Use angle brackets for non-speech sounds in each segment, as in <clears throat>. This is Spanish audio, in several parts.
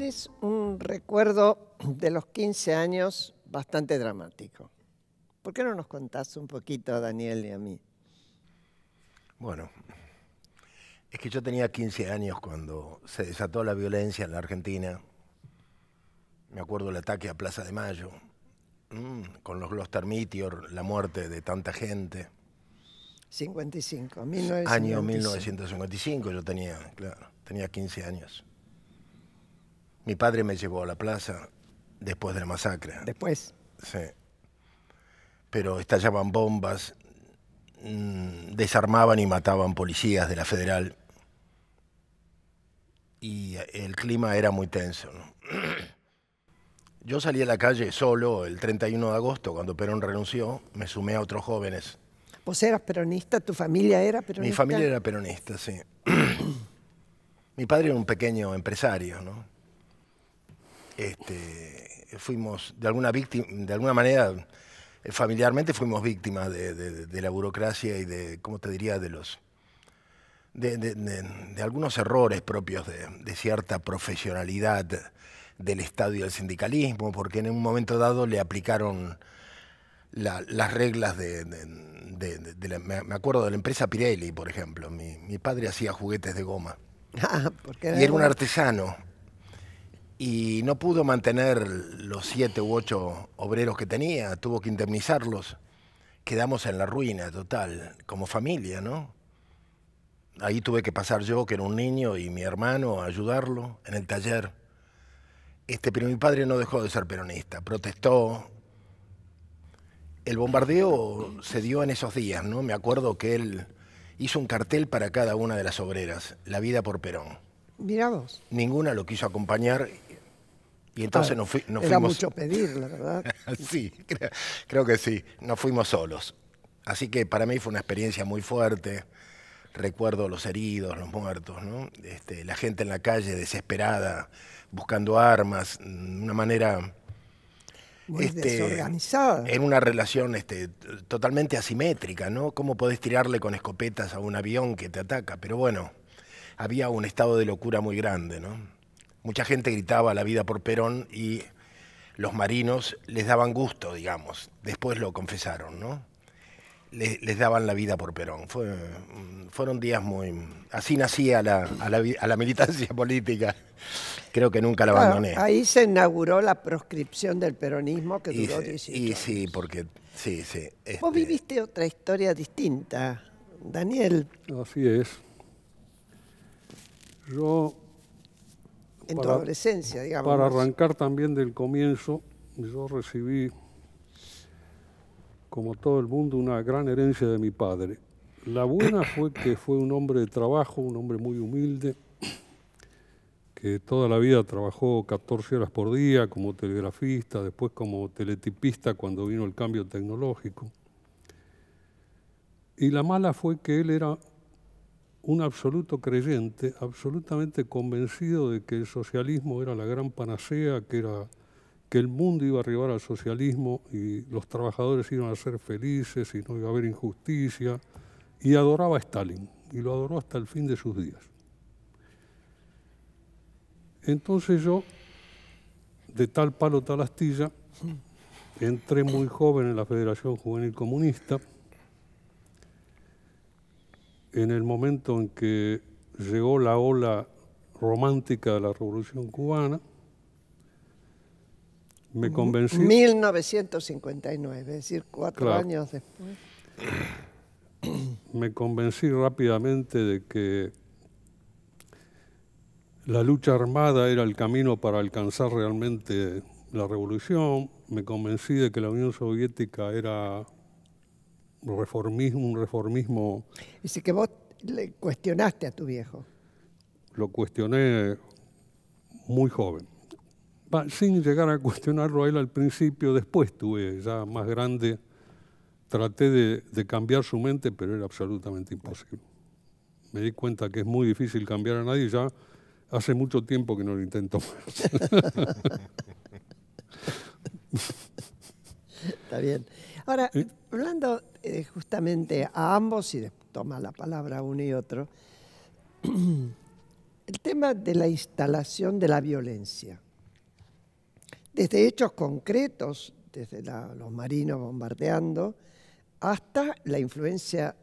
Tienes un recuerdo de los 15 años bastante dramático. ¿Por qué no nos contás un poquito a Daniel y a mí? Bueno, es que yo tenía 15 años cuando se desató la violencia en la Argentina. Me acuerdo el ataque a Plaza de Mayo, mm, con los Gloster Meteor, la muerte de tanta gente. 55, 1955. Año 1955 yo tenía, claro, tenía 15 años. Mi padre me llevó a la plaza después de la masacre. Después. Sí. Pero estallaban bombas, mm, desarmaban y mataban policías de la federal. Y el clima era muy tenso. <clears throat> Yo salí a la calle solo el 31 de agosto, cuando Perón renunció, me sumé a otros jóvenes. ¿Vos eras peronista? ¿Tu familia era peronista? Mi familia era peronista, sí. <clears throat> Mi padre era un pequeño empresario, ¿no? este, fuimos de alguna, víctima, de alguna manera, eh, familiarmente fuimos víctimas de, la burocracia y de, ¿cómo te diría?, de los... De, algunos errores propios de, cierta profesionalidad del Estado y del sindicalismo, porque en un momento dado le aplicaron las reglas de... La, me acuerdo de la empresa Pirelli, por ejemplo. Mi, padre hacía juguetes de goma. Ah, y era un artesano y no pudo mantener los siete u ocho obreros que tenía, tuvo que indemnizarlos. Quedamos en la ruina total, como familia, ¿no? Ahí tuve que pasar yo, que era un niño, y mi hermano a ayudarlo en el taller. Este, pero mi padre no dejó de ser peronista, protestó. El bombardeo se dio en esos días, ¿no? Me acuerdo que él hizo un cartel para cada una de las obreras, La vida por Perón. Mira Ninguna lo quiso acompañar y entonces era mucho pedir, la verdad. <laughs> sí, creo, que sí. Nos fuimos solos. Así que para mí fue una experiencia muy fuerte. Recuerdo los heridos, los muertos, este, la gente en la calle desesperada, buscando armas, de mm, una manera... Muy este, desorganizada. En una relación este, totalmente asimétrica, ¿no? ¿Cómo podés tirarle con escopetas a un avión que te ataca? Pero bueno, había un estado de locura muy grande, ¿no? mucha gente gritaba la vida por Perón y los marinos les daban gusto, digamos. Después lo confesaron, ¿no? Les, daban la vida por Perón. Mm, fueron días muy... Así nacía la, a, la, militancia <laughs> política. Creo que nunca la abandoné. ahí se inauguró la proscripción del peronismo que duró sí, porque... Sí, sí. Vos este, viviste otra historia distinta, Daniel. Así es. Yo en adolescencia, digamos. Para arrancar también del comienzo, yo recibí, como todo el mundo, una gran herencia de mi padre. La buena fue que fue un hombre de trabajo, un hombre muy humilde, que toda la vida trabajó 14 horas por día como telegrafista, después como teletipista cuando vino el cambio tecnológico. Y la mala fue que él era un absoluto creyente, absolutamente convencido de que el socialismo era la gran panacea, que, el mundo iba a arribar al socialismo y los trabajadores iban a ser felices y no iba a haber injusticia, y adoraba a Stalin, y lo adoró hasta el fin de sus días. Entonces yo, de tal palo tal astilla, entré muy joven en la Federación Juvenil Comunista, en el momento en que llegó la ola romántica de la Revolución Cubana, me convencí... 1959, es decir, cuatro años después. Me convencí rápidamente de que la lucha armada era el camino para alcanzar realmente la revolución. Me convencí de que la Unión Soviética era reformismo, un reformismo... Dice que vos le cuestionaste a tu viejo. Lo cuestioné muy joven. Sin llegar a cuestionarlo a él al principio, después tuve ya más grande, traté de, cambiar su mente, pero era absolutamente imposible. Me di cuenta que es muy difícil cambiar a nadie, ya hace mucho tiempo que no lo intento <laughs> Está bien. Ahora, eh. hablando eh, justamente a ambos, y toma la palabra uno y otro, <clears throat> el tema de la instalación de la violencia. Desde hechos concretos, desde los marinos bombardeando, hasta la influencia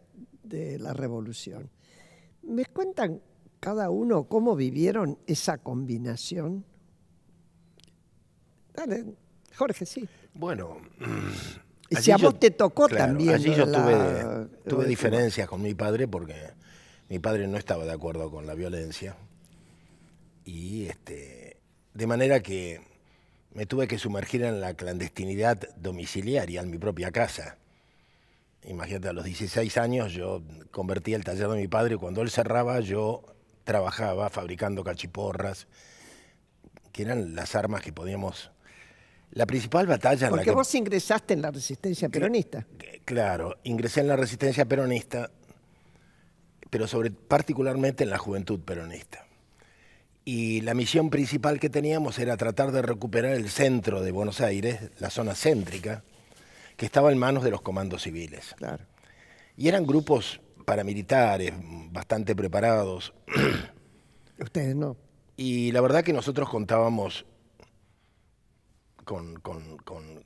de la revolución. ¿Me cuentan cada uno cómo vivieron esa combinación? Dale, Jorge, sí. Bueno, <clears throat> si a vos te tocó también. Allí yo tuve, diferencias con mi padre porque mi padre no estaba de acuerdo con la violencia. Y este, de manera que me tuve que sumergir en la clandestinidad domiciliaria, en mi propia casa. Imagínate, a los 16 años yo convertí el taller de mi padre y cuando él cerraba yo trabajaba fabricando cachiporras, que eran las armas que podíamos la principal batalla... Porque vos ingresaste en la resistencia peronista. Claro, ingresé en la resistencia peronista, pero sobre, particularmente en la juventud peronista. Y la misión principal que teníamos era tratar de recuperar el centro de Buenos Aires, la zona céntrica, que estaba en manos de los comandos civiles. Claro. Y eran grupos paramilitares, bastante preparados. <clears throat> Ustedes no. Y la verdad que nosotros contábamos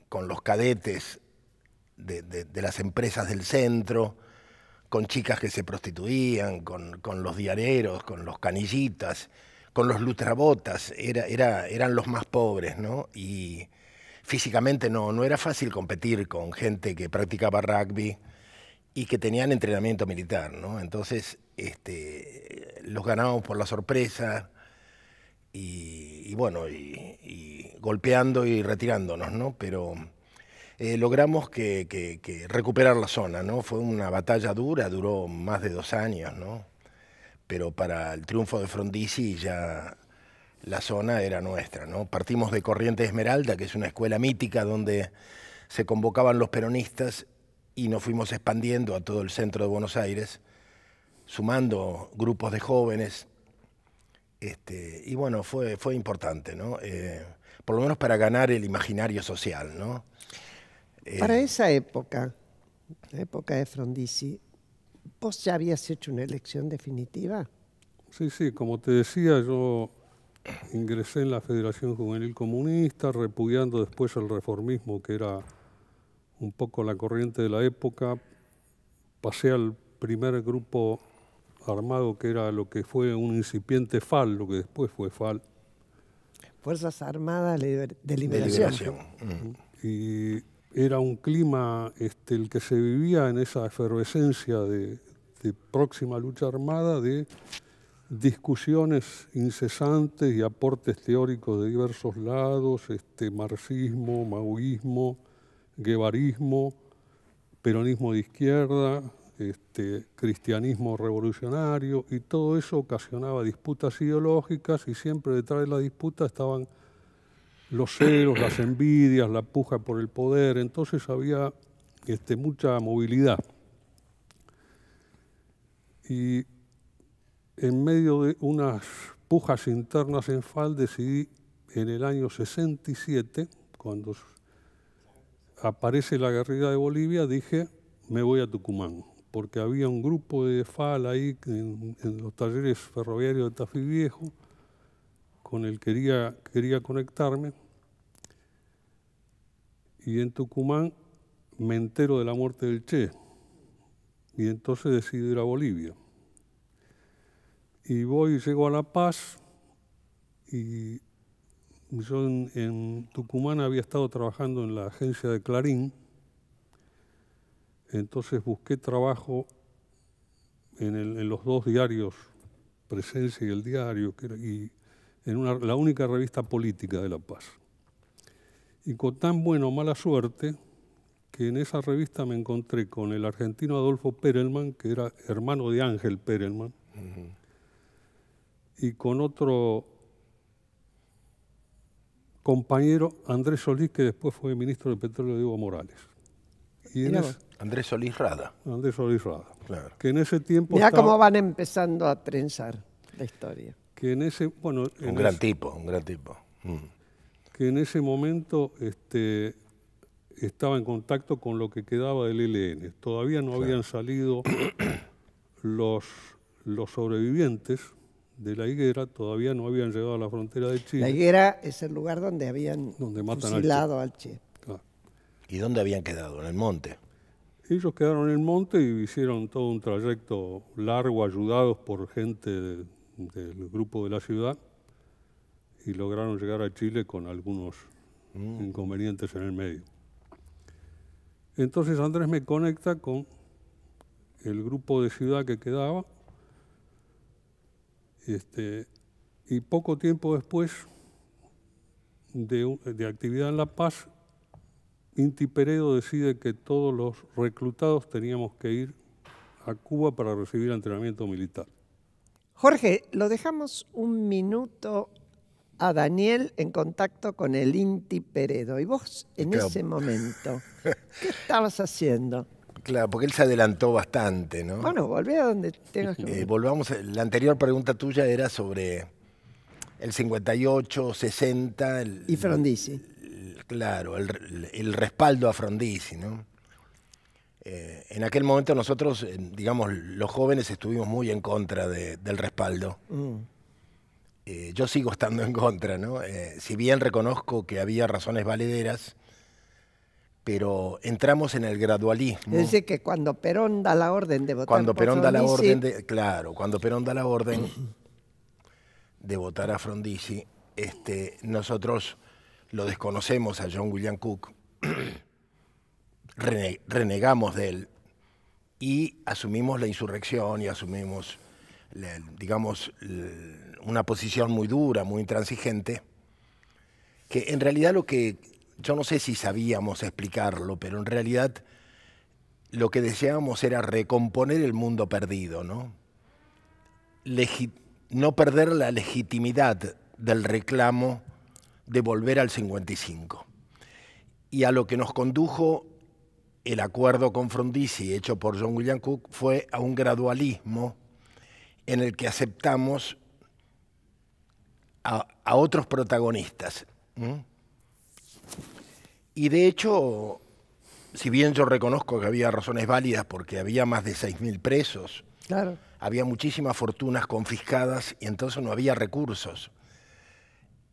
con, los cadetes de, las empresas del centro, con chicas que se prostituían, con, los diareros, con los canillitas, con los lutrabotas, era, era, eran los más pobres, ¿no? Y físicamente no, no era fácil competir con gente que practicaba rugby y que tenían entrenamiento militar, ¿no? Entonces, este, los ganábamos por la sorpresa, y, bueno, y, golpeando y retirándonos, ¿no? Pero eh, logramos que, recuperar la zona, ¿no? Fue una batalla dura, duró más de dos años, ¿no? Pero para el triunfo de Frondizi ya la zona era nuestra, ¿no? Partimos de Corriente Esmeralda, que es una escuela mítica donde se convocaban los peronistas y nos fuimos expandiendo a todo el centro de Buenos Aires, sumando grupos de jóvenes, este, y bueno, fue, fue importante, ¿no? Eh, por lo menos para ganar el imaginario social, ¿no? Eh, para esa época, la época de Frondizi, ¿vos ya habías hecho una elección definitiva? Sí, sí, como te decía, yo ingresé en la Federación Juvenil Comunista, repudiando después el reformismo, que era un poco la corriente de la época. Pasé al primer grupo armado que era lo que fue un incipiente FAL, lo que después fue FAL. Fuerzas Armadas de Liberación. Y era un clima este, el que se vivía en esa efervescencia de, próxima lucha armada, de discusiones incesantes y aportes teóricos de diversos lados, este, marxismo, maoísmo, guevarismo, peronismo de izquierda, este, cristianismo revolucionario y todo eso ocasionaba disputas ideológicas y siempre detrás de la disputa estaban los celos, las envidias, la puja por el poder, entonces había este, mucha movilidad. Y en medio de unas pujas internas en FAL decidí en el año 67, cuando aparece la guerrilla de Bolivia, dije, me voy a Tucumán porque había un grupo de FAL ahí en, los talleres ferroviarios de Tafí Viejo, con el que quería, quería conectarme. Y en Tucumán me entero de la muerte del Che. Y entonces decido ir a Bolivia. Y voy, llego a La Paz y yo en Tucumán había estado trabajando en la agencia de Clarín entonces busqué trabajo en, los dos diarios, Presencia y el Diario, y en la única revista política de La Paz. Y con tan buena o mala suerte que en esa revista me encontré con el argentino Adolfo Perelman, que era hermano de Ángel Perelman, y con otro compañero, Andrés Solís, que después fue ministro de Petróleo de Evo Morales. Andrés Solís Rada. Andrés Solís Rada. Claro. Que en ese tiempo. Ya cómo van empezando a trenzar la historia. Que en ese. Bueno, un gran tipo, un gran tipo. Mm. Que en ese momento este, estaba en contacto con lo que quedaba del ELN. Todavía no habían salido <coughs> los, los sobrevivientes de la higuera, todavía no habían llegado a la frontera de Chile. La higuera es el lugar donde habían donde fusilado al Al che. ¿Y dónde habían quedado? ¿En el monte? Ellos quedaron en el monte y hicieron todo un trayecto largo, ayudados por gente del grupo de la ciudad, y lograron llegar a Chile con algunos mm. inconvenientes en el medio. Entonces Andrés me conecta con el grupo de ciudad que quedaba, este, y poco tiempo después de actividad en La Paz, Inti Peredo decide que todos los reclutados teníamos que ir a Cuba para recibir entrenamiento militar. Jorge, lo dejamos un minuto a Daniel en contacto con el Inti Peredo. Y vos, en ese momento, <laughs> ¿qué estabas haciendo? Claro, porque él se adelantó bastante, ¿no? Bueno, volvé a donde tengas que eh, Volvamos, eh, la anterior pregunta tuya era sobre el 58, 60... El, y Frondizi claro, el, respaldo a Frondizi, ¿no? Eh, en aquel momento nosotros, eh, digamos, los jóvenes estuvimos muy en contra del respaldo. Mm. Eh, yo sigo estando en contra, ¿no? si bien reconozco que había razones valederas, pero entramos en el gradualismo. Es decir, que cuando Perón da la orden de votar cuando da la orden claro, cuando Perón da la orden <clears throat> de votar a Frondizi, este, nosotros lo desconocemos a John William Cook, renegamos de él y asumimos la insurrección y asumimos, digamos, una posición muy dura, muy intransigente, que en realidad lo que, yo no sé si sabíamos explicarlo, pero en realidad lo que deseábamos era recomponer el mundo perdido, ¿no? no perder la legitimidad del reclamo de volver al 55. Y a lo que nos condujo el acuerdo con Frondizi hecho por John William Cook fue a un gradualismo en el que aceptamos a, otros protagonistas. Y de hecho, si bien yo reconozco que había razones válidas porque había más de 6.000 presos, había muchísimas fortunas confiscadas y entonces no había recursos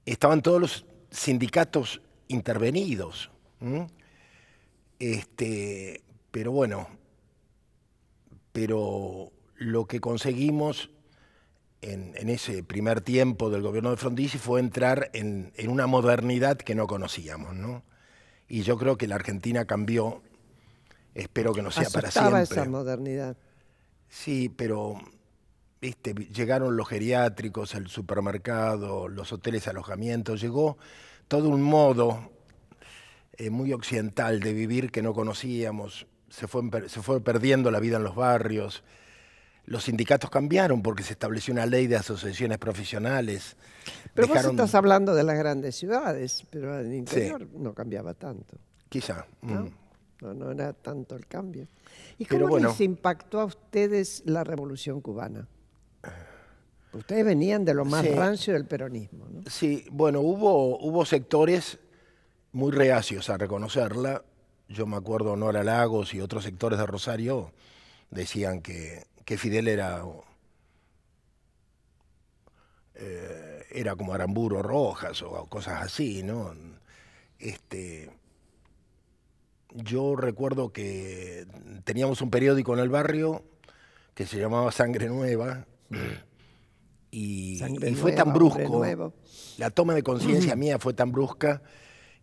estaban todos los sindicatos intervenidos. Este, pero bueno, pero lo que conseguimos en, ese primer tiempo del gobierno de Frondizi fue entrar en, una modernidad que no conocíamos, ¿no? Y yo creo que la Argentina cambió, espero que no sea para siempre. esa modernidad. Sí, pero llegaron los geriátricos, el supermercado, los hoteles, alojamientos, llegó todo un modo eh, muy occidental de vivir que no conocíamos, se fue, se fue perdiendo la vida en los barrios, los sindicatos cambiaron porque se estableció una ley de asociaciones profesionales. Pero vos estás hablando de las grandes ciudades, pero en el interior no cambiaba tanto. Quizá. Mm. ¿No? ¿No? era tanto el cambio. ¿Y cómo les impactó a ustedes la revolución cubana? Ustedes venían de lo más rancio del peronismo, Sí, bueno, hubo, hubo sectores muy reacios a reconocerla. Yo me acuerdo Nora Lagos y otros sectores de Rosario decían que, que Fidel era, eh, era como Aramburo Rojas o, o cosas así, ¿no? Este, yo recuerdo que teníamos un periódico en el barrio que se llamaba Sangre Nueva. Y, fue tan brusco, la toma de conciencia <clears throat> mía fue tan brusca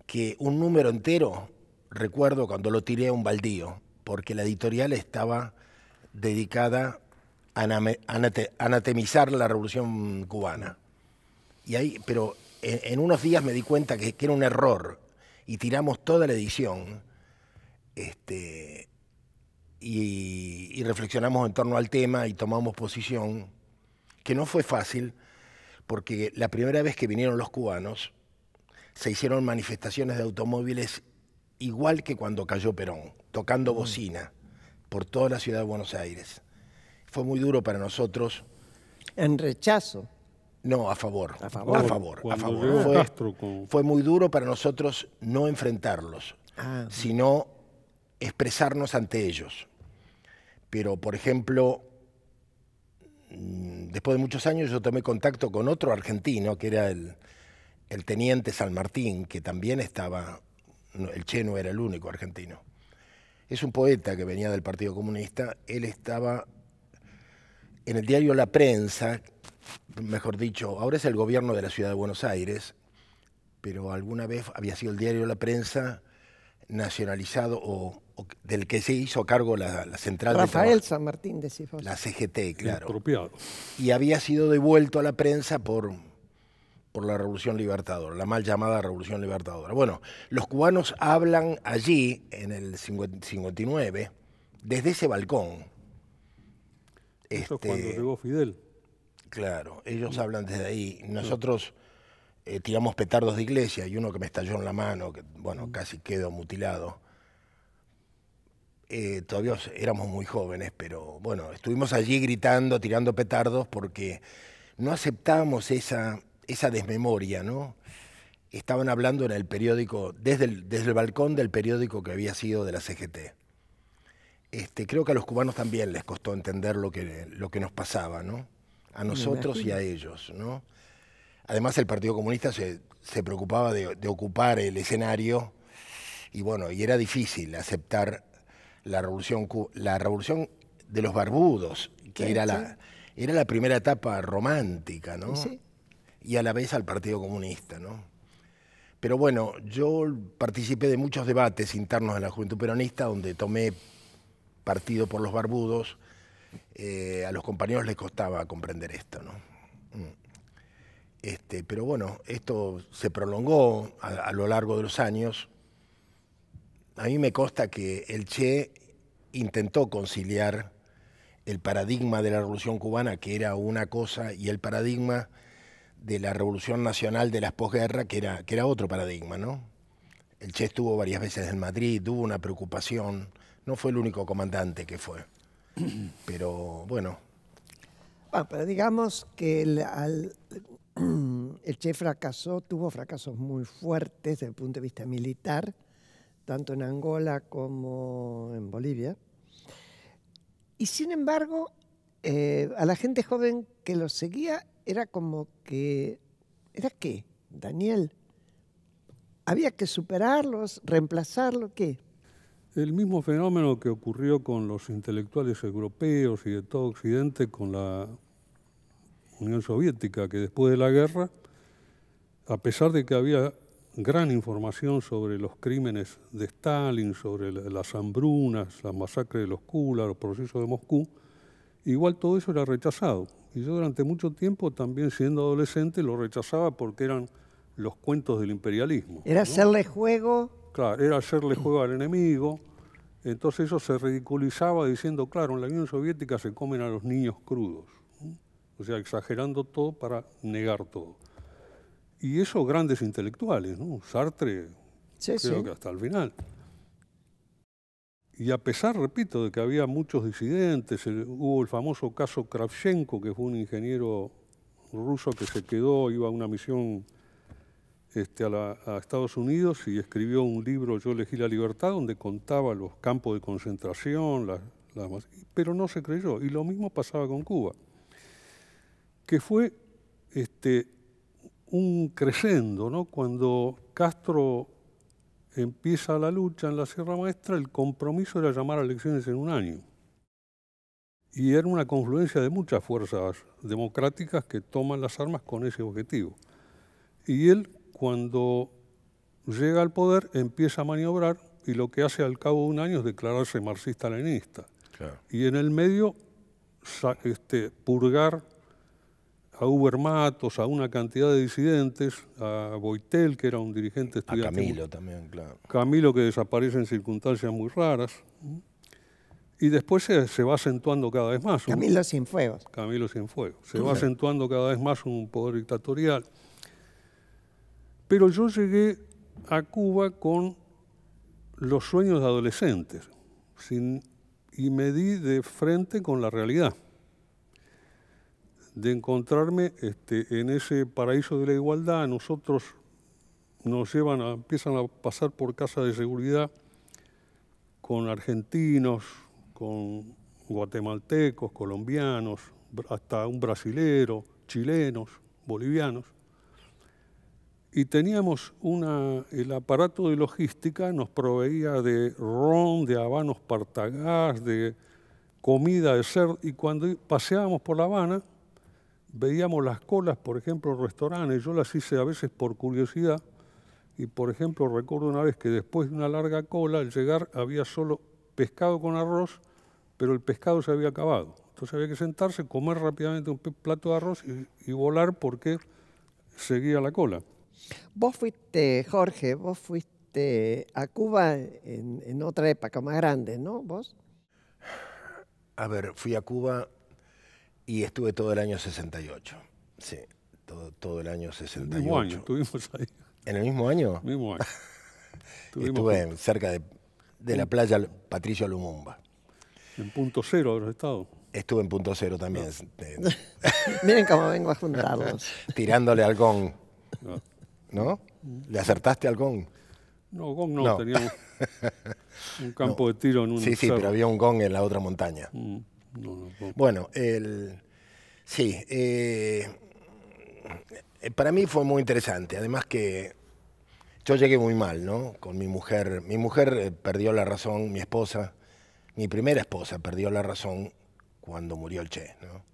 que un número entero, recuerdo cuando lo tiré a un baldío, porque la editorial estaba dedicada a anatemizar la revolución cubana. Y ahí, pero en, unos días me di cuenta que, era un error y tiramos toda la edición este, y reflexionamos en torno al tema y tomamos posición que no fue fácil, porque la primera vez que vinieron los cubanos, se hicieron manifestaciones de automóviles igual que cuando cayó Perón, tocando bocina por toda la ciudad de Buenos Aires. Fue muy duro para nosotros. ¿En rechazo? No, a favor. A favor. A favor. Fue, muy duro para nosotros no enfrentarlos, ah. sino expresarnos ante ellos. Pero, por ejemplo, Mm, después de muchos años yo tomé contacto con otro argentino, que era el, teniente San Martín, que también estaba, el cheno era el único argentino. Es un poeta que venía del Partido Comunista, él estaba en el diario La Prensa, mejor dicho, ahora es el gobierno de la ciudad de Buenos Aires, pero alguna vez había sido el diario La Prensa nacionalizado o del que se hizo cargo la, la central Rafael San Martín de La CGT, claro. Y había sido devuelto a la prensa por, por la Revolución Libertadora, la mal llamada Revolución Libertadora. Bueno, los cubanos hablan allí, en el 59, desde ese balcón. Eso es este, cuando llegó Fidel. Claro, ellos mm. hablan desde ahí. Nosotros eh, tiramos petardos de iglesia y uno que me estalló en la mano, que bueno, mm. casi quedó mutilado. Eh, todavía éramos muy jóvenes, pero bueno, estuvimos allí gritando, tirando petardos, porque no aceptábamos esa, esa desmemoria, ¿no? Estaban hablando en el periódico, desde el, desde el balcón del periódico que había sido de la CGT. Este, creo que a los cubanos también les costó entender lo que, lo que nos pasaba, ¿no? A nosotros y a ellos, ¿no? Además el Partido Comunista se, preocupaba de, de, ocupar el escenario y bueno, y era difícil aceptar la revolución, la revolución de los barbudos, que era, la, era la primera etapa romántica, ¿no? Y a la vez al Partido Comunista, ¿no? Pero bueno, yo participé de muchos debates internos de la Juventud Peronista donde tomé partido por los barbudos. Eh, a los compañeros les costaba comprender esto, ¿no? Mm. Este, pero bueno, esto se prolongó a lo largo de los años a mí me consta que el Che intentó conciliar el paradigma de la Revolución cubana, que era una cosa, y el paradigma de la Revolución Nacional de las posguerras, que era, que era otro paradigma, ¿no? El Che estuvo varias veces en Madrid, tuvo una preocupación, no fue el único comandante que fue, pero bueno. bueno ah, pero digamos que el Che fracasó, tuvo fracasos muy fuertes desde el punto de vista militar, tanto en Angola como en Bolivia. Y sin embargo, eh, a la gente joven que los seguía era como que, ¿era qué? Daniel, ¿había que superarlos, reemplazarlo, qué? El mismo fenómeno que ocurrió con los intelectuales europeos y de todo Occidente, con la Unión Soviética, que después de la guerra, a pesar de que había gran información sobre los crímenes de Stalin, sobre las hambrunas, la masacre de los Kula, los procesos de Moscú, igual todo eso era rechazado. Y yo durante mucho tiempo, también siendo adolescente, lo rechazaba porque eran los cuentos del imperialismo. Era hacerle juego. Claro, era hacerle juego al enemigo. Entonces eso se ridiculizaba diciendo, claro, en la Unión Soviética se comen a los niños crudos. O sea, exagerando todo para negar todo y esos grandes intelectuales, ¿no? Sartre, creo que hasta el final. Y a pesar, repito, de que había muchos disidentes, hubo el famoso caso Kravchenko, que fue un ingeniero ruso que se quedó, iba a una misión este, a, Estados Unidos y escribió un libro, Yo elegí la libertad, donde contaba los campos de concentración, pero no se creyó. Y lo mismo pasaba con Cuba, que fue este, un crescendo, ¿no? Cuando Castro empieza la lucha en la Sierra Maestra, el compromiso era llamar a elecciones en un año. Y era una confluencia de muchas fuerzas democráticas que toman las armas con ese objetivo. Y él, cuando llega al poder, empieza a maniobrar y lo que hace al cabo de un año es declararse marxista-leninista. Y en el medio, este, purgar a Uber Matos, a una cantidad de disidentes, a Boitel, que era un dirigente estudiante. A Camilo también, claro. Camilo que desaparece en circunstancias muy raras. Y después se, va acentuando cada vez más. Camilo sin fuego. Camilo sin fuego. Se va acentuando cada vez más un poder dictatorial. Pero yo llegué a Cuba con los sueños de adolescentes y me di de frente con la realidad de encontrarme este, en ese paraíso de la igualdad, nosotros nos llevan a, empiezan a pasar por casa de seguridad con argentinos, con guatemaltecos, colombianos, hasta un brasilero, chilenos, bolivianos. Y teníamos una, el aparato de logística, nos proveía de ron, de habanos partagás, de comida, de cerdo, y cuando paseábamos por La Habana, veíamos las colas, por ejemplo, en restaurantes, yo las hice a veces por curiosidad, y por ejemplo recuerdo una vez que después de una larga cola, al llegar había solo pescado con arroz, pero el pescado se había acabado. Entonces había que sentarse, comer rápidamente un plato de arroz y, volar porque seguía la cola. Vos fuiste, Jorge, vos fuiste a Cuba en, en otra época más grande, ¿no? ¿Vos? A ver, fui a Cuba y estuve todo el año 68. Sí, todo, todo el año 68. mismo año, estuvimos ahí. ¿En el mismo año? mismo año. <laughs> estuve cerca de, la playa Patricio Lumumba. En punto cero habrás estado. Estuve en punto cero también. Ah. <laughs> <laughs> Miren cómo vengo a juntarlos. Tirándole al gong. Ah. No. ¿Le acertaste al gong? No, gong no, teníamos un campo de tiro en un. Sí, sí, pero había un gong en la otra montaña. Mm. Bueno, sí, eh, para mí fue muy interesante. Además que yo llegué muy mal, ¿no? Con mi mujer. Mi mujer eh, perdió la razón, mi esposa, mi primera esposa perdió la razón cuando murió el Che, ¿no?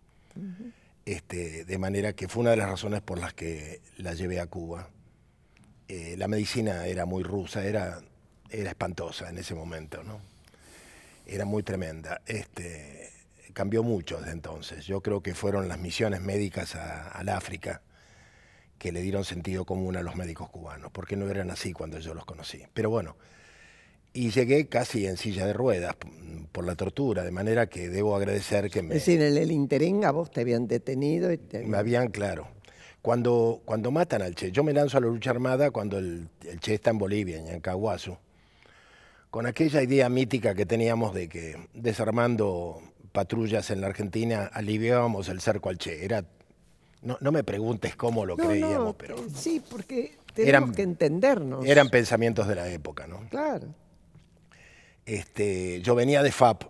este, de manera que fue una de las razones por las que la llevé a Cuba. Eh, la medicina era muy rusa, era, era espantosa en ese momento, ¿no? Era muy tremenda. Este, cambió mucho desde entonces. Yo creo que fueron las misiones médicas al África que le dieron sentido común a los médicos cubanos, porque no eran así cuando yo los conocí. Pero bueno, y llegué casi en silla de ruedas mm, por la tortura, de manera que debo agradecer que me... Es decir, en el interín a vos te habían detenido y Me habían, claro. Cuando, cuando matan al Che, yo me lanzo a la lucha armada cuando el, Che está en Bolivia, en Caguazú, con aquella idea mítica que teníamos de que desarmando patrullas en la Argentina aliviábamos el cerco al Che. Era, no, no me preguntes cómo lo creíamos, pero... Eh, sí, porque tenemos que entendernos. Eran pensamientos de la época, ¿no? Claro. Este, yo venía de FAP.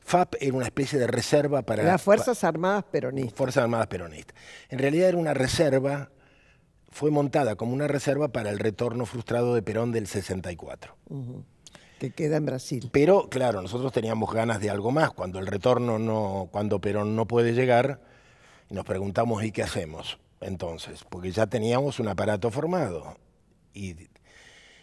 FAP era una especie de reserva para... Las Fuerzas Armadas Peronistas. Fuerzas Armadas Peronistas. En realidad era una reserva, fue montada como una reserva para el retorno frustrado de Perón del 64 queda en Brasil. Pero claro, nosotros teníamos ganas de algo más. Cuando el retorno no, cuando Perón no puede llegar, nos preguntamos ¿y qué hacemos? Entonces, porque ya teníamos un aparato formado. Y,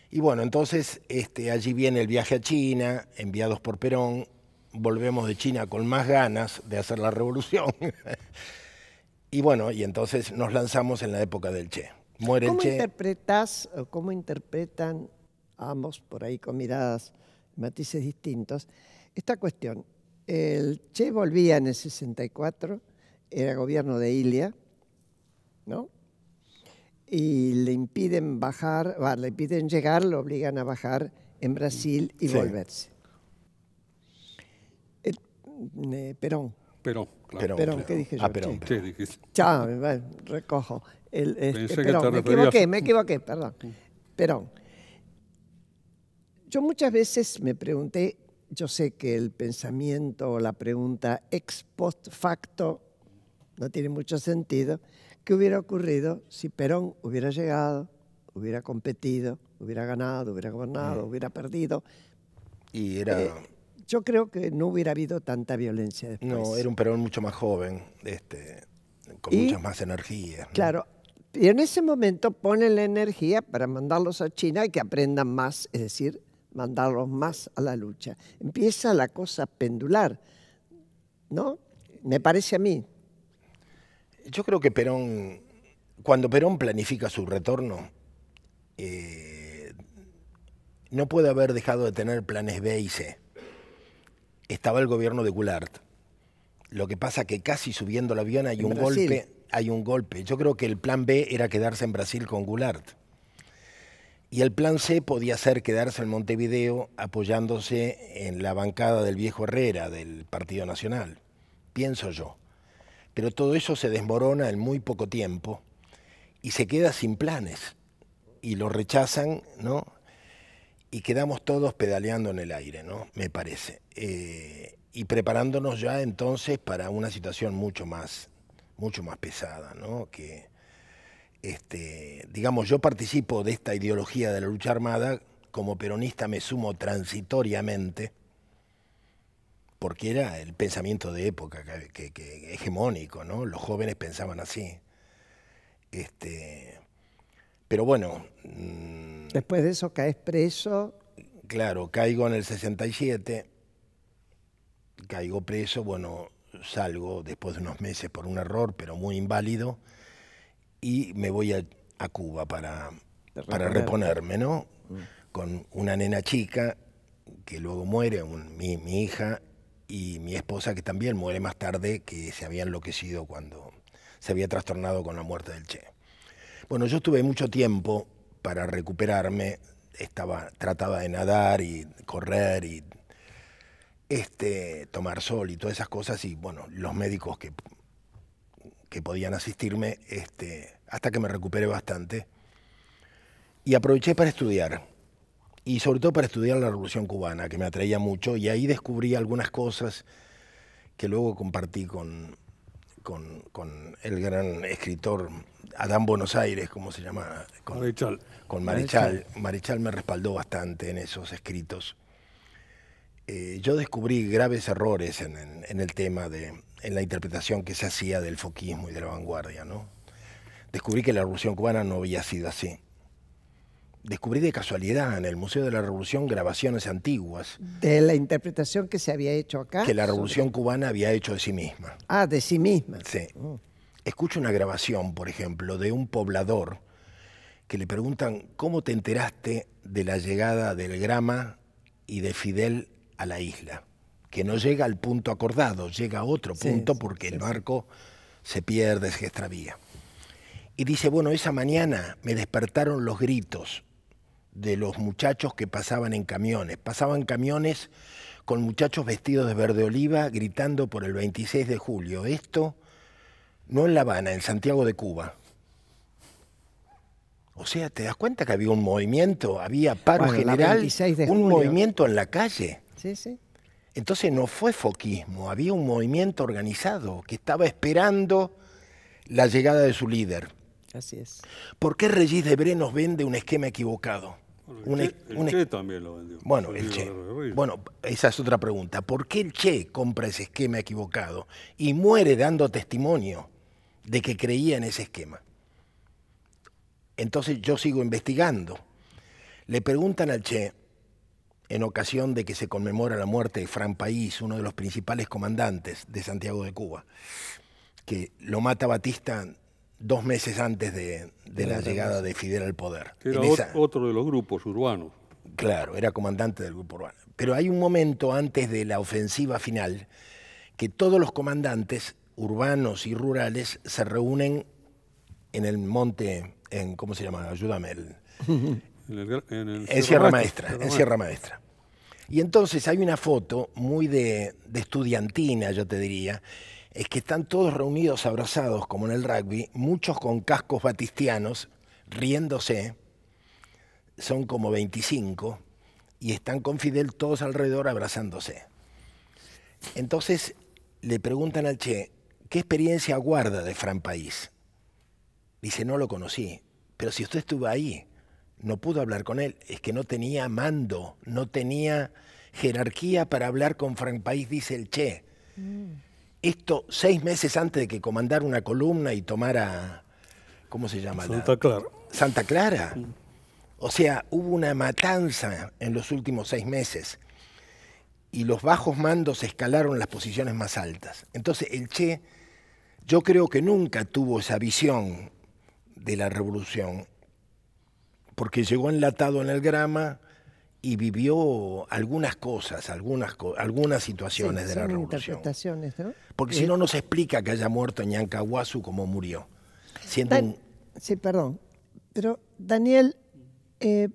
y bueno, entonces este, allí viene el viaje a China, enviados por Perón, volvemos de China con más ganas de hacer la revolución. <laughs> y bueno, y entonces nos lanzamos en la época del Che. Muere ¿Cómo el Che. interpretas cómo interpretan ambos por ahí con miradas, matices distintos, esta cuestión. El Che volvía en el 64, era gobierno de Ilia, ¿no? Y le impiden bajar, le impiden llegar, lo obligan a bajar en Brasil y volverse. Eh, Perón. Perón, claro. Perón, ¿qué dije yo? Ah, Perón. Chao, recojo. El, este, me equivoqué, me equivoqué, perdón. Mm. Perón. Yo muchas veces me pregunté, yo sé que el pensamiento o la pregunta ex post facto no tiene mucho sentido, ¿qué hubiera ocurrido si Perón hubiera llegado, hubiera competido, hubiera ganado, hubiera gobernado, hubiera perdido? Y era... Eh, yo creo que no hubiera habido tanta violencia después. No, era un Perón mucho más joven, este, con muchas más energías. Claro, y en ese momento ponen la energía para mandarlos a China y que aprendan más, es decir, mandarlos más a la lucha. Empieza la cosa pendular, ¿no? Me parece a mí. Yo creo que Perón, cuando Perón planifica su retorno, eh, no puede haber dejado de tener planes B y C. Estaba el gobierno de Goulart. Lo que pasa que casi subiendo el avión hay un golpe. Hay un golpe. Yo creo que el plan B era quedarse en Brasil con Goulart y el plan C podía ser quedarse en Montevideo apoyándose en la bancada del viejo Herrera del Partido Nacional, pienso yo. Pero todo eso se desmorona en muy poco tiempo y se queda sin planes y lo rechazan, ¿no? Y quedamos todos pedaleando en el aire, ¿no? Me parece. Eh, y preparándonos ya entonces para una situación mucho más, mucho más pesada, ¿no? Que, este, digamos, yo participo de esta ideología de la lucha armada, como peronista me sumo transitoriamente, porque era el pensamiento de época que, hegemónico, ¿no? Los jóvenes pensaban así. Este, pero bueno. Mm, después de eso caes preso. Claro, caigo en el 67 caigo preso, bueno, salgo después de unos meses por un error, pero muy inválido, y me voy a, Cuba para, para reponerme, ¿no? Mm. Con una nena chica que luego muere, mi, hija y mi esposa que también muere más tarde, que se había enloquecido cuando se había trastornado con la muerte del Che. Bueno, yo estuve mucho tiempo para recuperarme, estaba, trataba de nadar y correr y este, tomar sol y todas esas cosas y bueno, los médicos que que podían asistirme este, hasta que me recuperé bastante. Y aproveché para estudiar, y sobre todo para estudiar la Revolución Cubana, que me atraía mucho, y ahí descubrí algunas cosas que luego compartí con, con, el gran escritor Adán Buenos Aires, ¿cómo se llama? Con Marichal. Con Marichal. Marichal, me respaldó bastante en esos escritos. Eh, yo descubrí graves errores en el tema de, en la interpretación que se hacía del foquismo y de la vanguardia. ¿no? Descubrí que la Revolución cubana no había sido así. Descubrí de casualidad en el Museo de la Revolución grabaciones antiguas. De la interpretación que se había hecho acá. Que la Revolución cubana había hecho de sí misma. Ah, de sí misma. Sí. Escucho una grabación, por ejemplo, de un poblador que le preguntan, ¿cómo te enteraste de la llegada del Grama y de Fidel a la isla? que no llega al punto acordado, llega a otro punto porque el barco se pierde, se extravía. Y dice, bueno, esa mañana me despertaron los gritos de los muchachos que pasaban en camiones. Pasaban camiones con muchachos vestidos de verde oliva gritando por el 26 de julio. Esto no en La Habana, en Santiago de Cuba. O sea, ¿te das cuenta que había un movimiento? Había paro general, un movimiento en la calle. Sí, sí. Entonces no fue foquismo, había un movimiento organizado que estaba esperando la llegada de su líder. Así es. ¿Por qué Regis Debré nos vende un esquema equivocado? también lo vendió. Bueno, el Che. Bueno, esa es otra pregunta. ¿Por qué el Che compra ese esquema equivocado y muere dando testimonio de que creía en ese esquema? Entonces yo sigo investigando. Le preguntan al Che, en ocasión de que se conmemora la muerte de Fran País, uno de los principales comandantes de Santiago de Cuba, que lo mata Batista dos meses antes de, la llegada de Fidel al poder. era otro de los grupos urbanos. Claro, era comandante del grupo urbano. Pero hay un momento antes de la ofensiva final que todos los comandantes urbanos y rurales se reúnen en el monte, en, ¿cómo se llama? Ayúdame, el, <laughs> En, Sierra, Maestra, Y entonces hay una foto muy de, de, estudiantina, yo te diría, es que están todos reunidos, abrazados, como en el rugby, muchos con cascos batistianos, riéndose, son como 25, y están con Fidel todos alrededor abrazándose. Entonces le preguntan al Che, ¿qué experiencia guarda de Fran País? Dice, no lo conocí, pero si usted estuvo ahí, no pudo hablar con él, es que no tenía mando, no tenía jerarquía para hablar con Frank País, dice el Che. Mm. Esto seis meses antes de que comandara una columna y tomara, ¿cómo se llama? Santa Clara. Santa Clara. O sea, hubo una matanza en los últimos seis meses y los bajos mandos escalaron las posiciones más altas. Entonces el Che, yo creo que nunca tuvo esa visión de la revolución porque llegó enlatado en el grama y vivió algunas cosas, algunas, algunas situaciones de la revolución. Interpretaciones, ¿no? Porque si eh, no, no se explica que haya muerto Ñancahuasu como murió. Sí, perdón. Pero, Daniel, eh,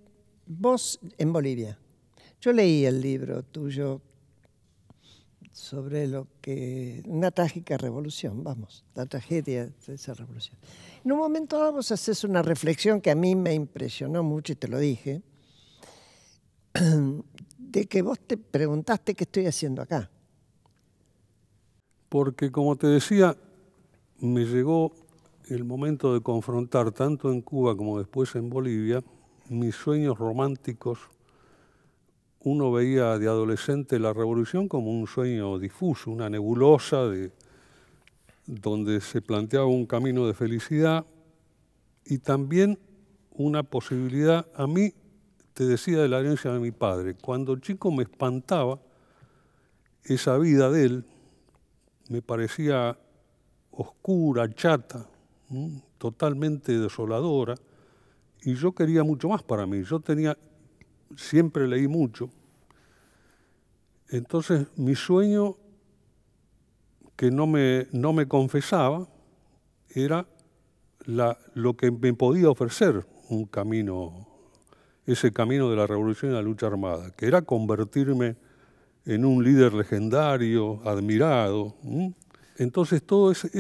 vos en Bolivia, yo leí el libro tuyo sobre lo que una trágica revolución, vamos, la tragedia de esa revolución. En un momento vamos a hacer una reflexión que a mí me impresionó mucho y te lo dije, <clears throat> de que vos te preguntaste qué estoy haciendo acá. Porque como te decía, me llegó el momento de confrontar tanto en Cuba como después en Bolivia mis sueños románticos uno veía de adolescente la revolución como un sueño difuso, una nebulosa de, donde se planteaba un camino de felicidad y también una posibilidad. A mí, te decía de la herencia de mi padre, cuando chico me espantaba esa vida de él, me parecía oscura, chata, totalmente desoladora, y yo quería mucho más para mí. Yo tenía, siempre leí mucho, entonces mi sueño que no me, no me confesaba era lo que me podía ofrecer un camino, ese camino de la revolución y la lucha armada, que era convertirme en un líder legendario, admirado. Entonces todo ese,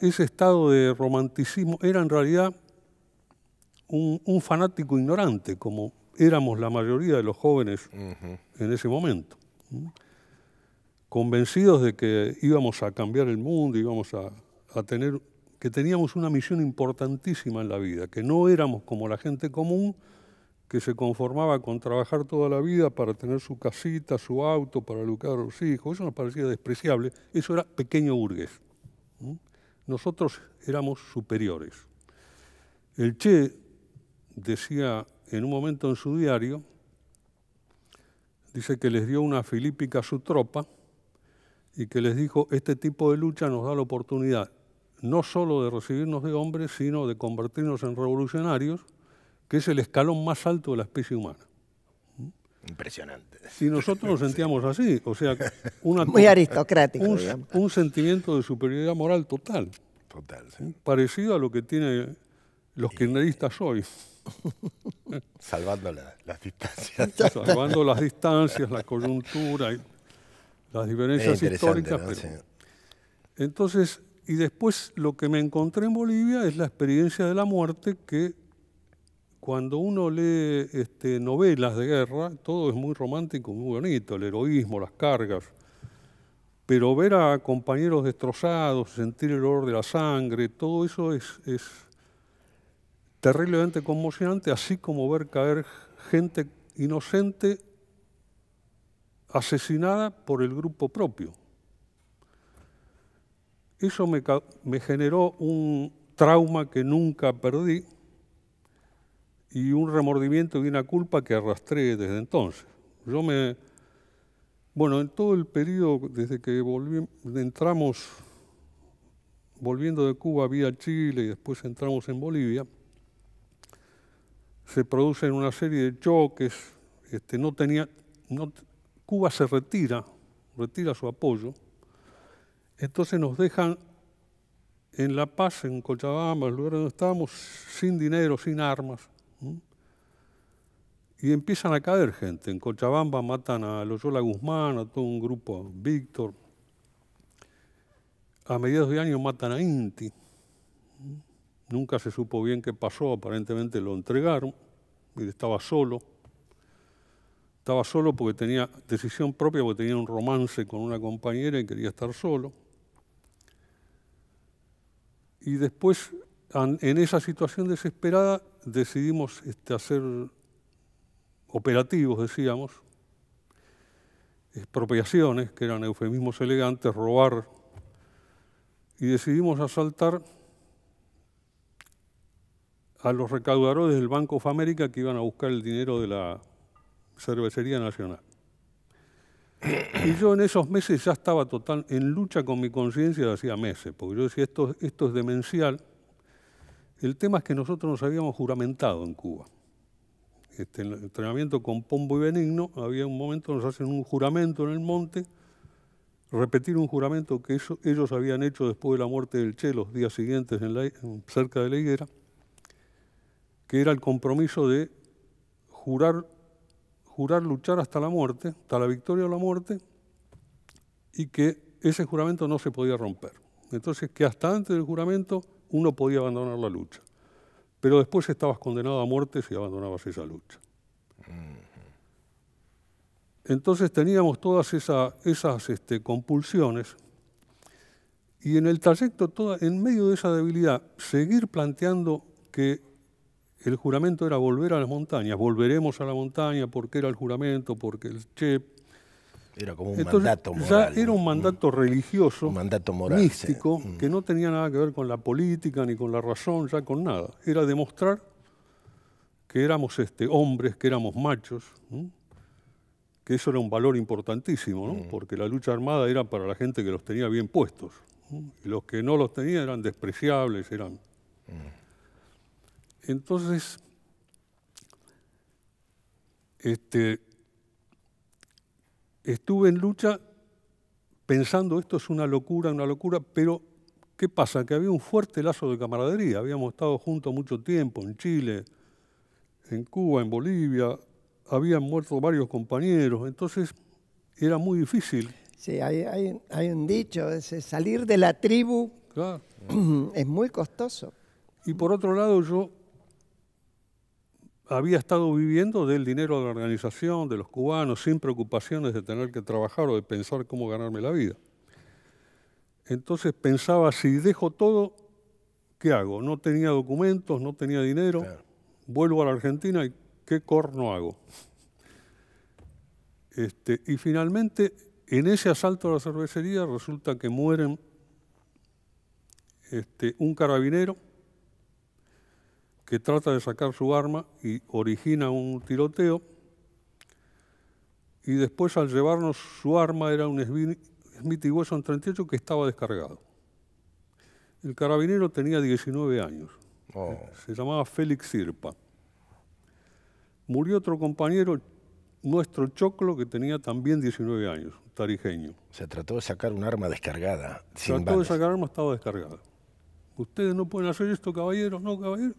ese estado de romanticismo era en realidad un, fanático ignorante, como éramos la mayoría de los jóvenes en ese momento convencidos de que íbamos a cambiar el mundo, íbamos a, tener, que teníamos una misión importantísima en la vida, que no éramos como la gente común, que se conformaba con trabajar toda la vida para tener su casita, su auto, para educar a los hijos. Eso nos parecía despreciable. Eso era pequeño burgués. Nosotros éramos superiores. El Che decía en un momento en su diario dice que les dio una filípica a su tropa y que les dijo, este tipo de lucha nos da la oportunidad no solo de recibirnos de hombres, sino de convertirnos en revolucionarios, que es el escalón más alto de la especie humana. Impresionante. Si nosotros nos <laughs> sentíamos así, o sea, una, muy aristocrático, un, un, sentimiento de superioridad moral total. Total. Sí. Parecido a lo que tiene los kirchneristas hoy. <laughs> Salvando las distancias. <laughs> Salvando las distancias, la coyuntura, y las diferencias históricas. Entonces, y después lo que me encontré en Bolivia es la experiencia de la muerte que cuando uno lee este, novelas de guerra, todo es muy romántico, muy bonito, el heroísmo, las cargas. Pero ver a compañeros destrozados, sentir el olor de la sangre, todo eso es, es terriblemente conmocionante, así como ver caer gente inocente asesinada por el grupo propio. Eso me, generó un trauma que nunca perdí y un remordimiento y una culpa que arrastré desde entonces. Yo me, bueno, en todo el periodo desde que entramos, volviendo de Cuba vía Chile y después entramos en Bolivia, se producen una serie de choques, este, no tenía, Cuba se retira, retira su apoyo, entonces nos dejan en La Paz, en Cochabamba, el lugar donde estábamos, sin dinero, sin armas. Y empiezan a caer gente. En Cochabamba matan a Loyola Guzmán, a todo un grupo, a Víctor. A mediados de año matan a Inti. Nunca se supo bien qué pasó, aparentemente lo entregaron estaba solo. Estaba solo porque tenía decisión propia, porque tenía un romance con una compañera y quería estar solo. Y después, en esa situación desesperada, decidimos este, hacer operativos, decíamos, expropiaciones, que eran eufemismos elegantes, robar, y decidimos asaltar a los recaudadores del Banco of America que iban a buscar el dinero de la Cervecería Nacional. Y yo en esos meses ya estaba total en lucha con mi conciencia de hacía meses, porque yo decía, esto, es demencial. El tema es que nosotros nos habíamos juramentado en Cuba. Este, en el entrenamiento con Pombo y Benigno, había un momento, nos hacen un juramento en el monte, repetir un juramento que ellos habían hecho después de la muerte del Che los días siguientes en cerca de la higuera que era el compromiso de jurar, jurar luchar hasta la muerte, hasta la victoria o la muerte, y que ese juramento no se podía romper. Entonces, que hasta antes del juramento uno podía abandonar la lucha, pero después estabas condenado a muerte si abandonabas esa lucha. Entonces teníamos todas esas este, compulsiones y en el trayecto, en medio de esa debilidad, seguir planteando que el juramento era volver a las montañas, volveremos a la montaña porque era el juramento, porque el CHEP. Era como un mandato moral. era un mandato mm. religioso, místico, mm. que no tenía nada que ver con la política, ni con la razón, ya con nada. Era demostrar que éramos este, hombres, que éramos machos, que eso era un valor importantísimo, mm. porque la lucha armada era para la gente que los tenía bien puestos. Y los que no los tenían eran despreciables, eran... Entonces, este, estuve en lucha pensando esto es una locura, una locura, pero ¿qué pasa? Que había un fuerte lazo de camaradería, habíamos estado juntos mucho tiempo en Chile, en Cuba, en Bolivia, habían muerto varios compañeros, entonces era muy difícil. Sí, hay, un dicho, salir de la tribu <clears throat> es muy costoso. Y por otro lado yo había estado viviendo del dinero de la organización, de los cubanos, sin preocupaciones de tener que trabajar o de pensar cómo ganarme la vida. Entonces pensaba, si dejo todo, ¿qué hago? No tenía documentos, no tenía dinero, vuelvo a la Argentina y ¿qué corno hago? Este, y finalmente, en ese asalto a la cervecería resulta que mueren este, un carabinero, que trata de sacar su arma y origina un tiroteo. Y después al llevarnos su arma era un Smith Wesson 38 que estaba descargado. El carabinero tenía 19 años. Oh. Se llamaba Félix Sirpa. Murió otro compañero, nuestro Choclo, que tenía también 19 años, tarijeño. Se trató de sacar un arma descargada. Se trató de sacar arma, estaba descargada. Ustedes no pueden hacer esto, caballeros, no, caballeros.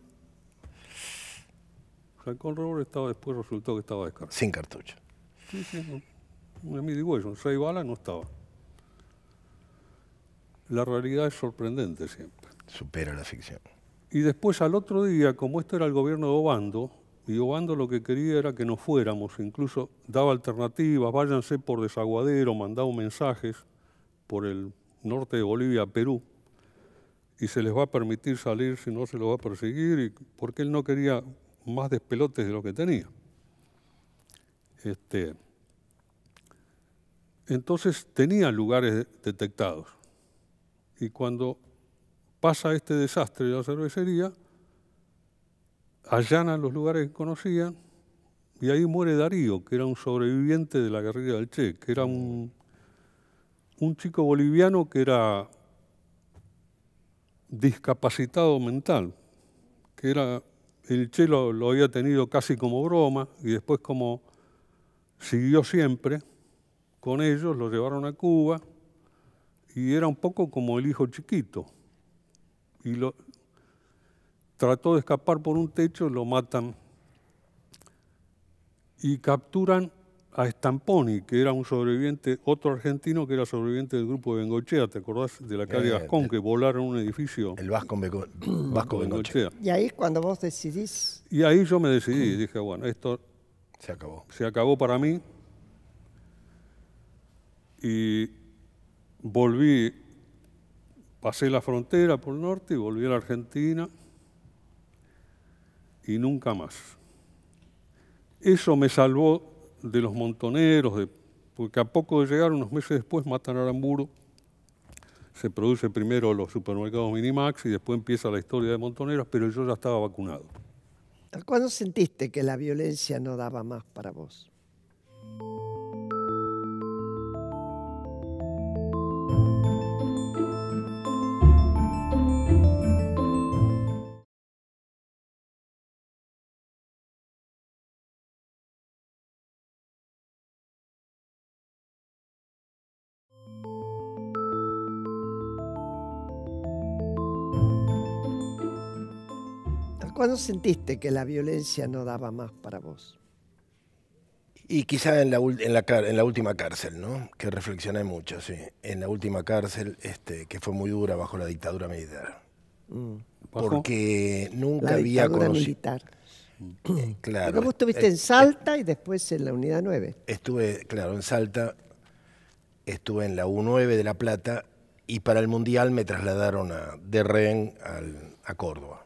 Sacó el revólver, estaba después resultó que estaba descargado. Sin cartucho. Sí, sí, no. mí digo eso, seis balas no estaba. La realidad es sorprendente siempre. Supera la ficción. Y después al otro día, como esto era el gobierno de Obando, y Obando lo que quería era que nos fuéramos, incluso daba alternativas, váyanse por desaguadero, mandaba mensajes por el norte de Bolivia Perú, y se les va a permitir salir si no se los va a perseguir, porque él no quería más despelotes de lo que tenía. Este, entonces tenía lugares detectados. Y cuando pasa este desastre de la cervecería, allanan los lugares que conocían y ahí muere Darío, que era un sobreviviente de la guerrilla del Che, que era un, un chico boliviano que era discapacitado mental, que era el chelo lo, lo había tenido casi como broma y después como siguió siempre con ellos, lo llevaron a Cuba y era un poco como el hijo chiquito. Y lo trató de escapar por un techo, lo matan y capturan a Stamponi, que era un sobreviviente, otro argentino que era sobreviviente del grupo de Bengochea, ¿te acordás? De la calle eh, Gascón, que volaron un edificio. El Vasco, Bengochea. Y ahí cuando vos decidís. Y ahí yo me decidí, dije, bueno, esto. Se acabó. Se acabó para mí. Y volví, pasé la frontera por el norte y volví a la Argentina. Y nunca más. Eso me salvó de los montoneros, porque a poco de llegar, unos meses después, matan a Aramburo. se produce primero los supermercados Minimax y después empieza la historia de montoneros, pero yo ya estaba vacunado. ¿Cuándo sentiste que la violencia no daba más para vos? ¿Cuándo sentiste que la violencia no daba más para vos? Y quizá en la, última cárcel, ¿no? Que reflexioné mucho, sí. En la última cárcel, este, que fue muy dura bajo la dictadura militar. Mm. Porque nunca había conocido. Mm. <clears throat> Claro. Pero estuviste en eh, Salta y después en la Unidad 9. Estuve, claro, en Salta, estuve en la U9 de La Plata y para el Mundial me trasladaron a, de a Córdoba